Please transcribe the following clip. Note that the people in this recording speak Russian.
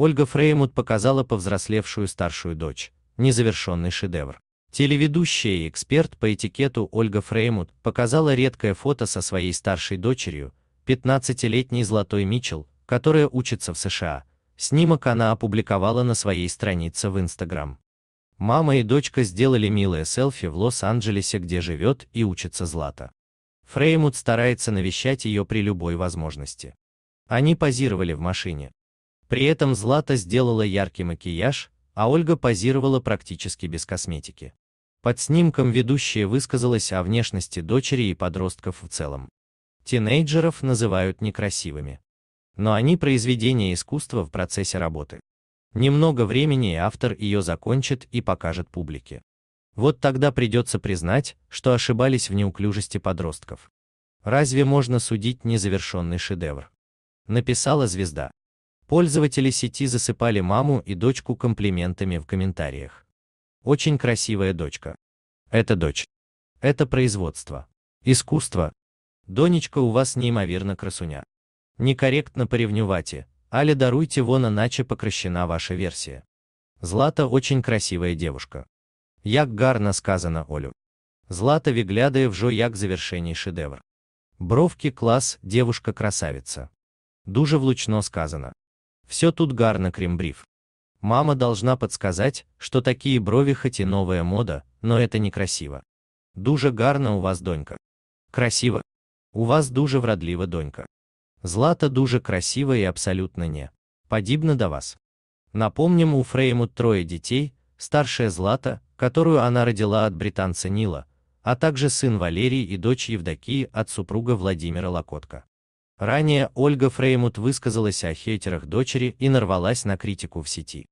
Ольга Фреймут показала повзрослевшую старшую дочь, незавершенный шедевр. Телеведущая и эксперт по этикету Ольга Фреймут показала редкое фото со своей старшей дочерью, 15-летней Златой Мичел, которая учится в США. Снимок она опубликовала на своей странице в Инстаграм. Мама и дочка сделали милое селфи в Лос-Анджелесе, где живет и учится Злата. Фреймут старается навещать ее при любой возможности. Они позировали в машине. При этом Злата сделала яркий макияж, а Ольга позировала практически без косметики. Под снимком ведущая высказалась о внешности дочери и подростков в целом. Тинейджеров называют некрасивыми. Но они произведение искусства в процессе работы. Немного времени и автор ее закончит и покажет публике. Вот тогда придется признать, что ошибались в неуклюжести подростков. Разве можно судить незавершенный шедевр? Написала звезда. Пользователи сети засыпали маму и дочку комплиментами в комментариях. Очень красивая дочка. Это дочь. Это производство. Искусство. Донечка у вас неимоверно красуня. Некорректно поревнювати, али даруйте вон иначе покращена ваша версия. Злата очень красивая девушка. Як гарно сказано Олю. Злата виглядая в жо як завершений шедевр. Бровки класс, девушка красавица. Дуже влучно сказано. Все тут гарно крембрив. Мама должна подсказать, что такие брови хоть и новая мода, но это некрасиво. Дуже гарно у вас донька. Красиво. У вас дуже вродлива донька. Злата дуже красива и абсолютно не. Подібна до вас. Напомним, у Фрейму трое детей, старшая Злата, которую она родила от британца Нила, а также сын Валерий и дочь Евдокии от супруга Владимира Локотка. Ранее Ольга Фреймут высказалась о хейтерах дочери и нарвалась на критику в сети.